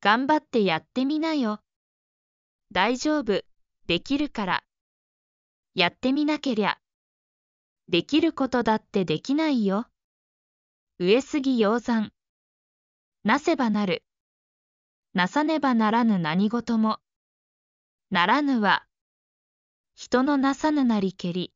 頑張ってやってみなよ。大丈夫、できるから。やってみなけりゃ。できることだってできないよ。上杉鷹山。なせばなる。なさねばならぬ何事も。ならぬは、人のなさぬなりけり。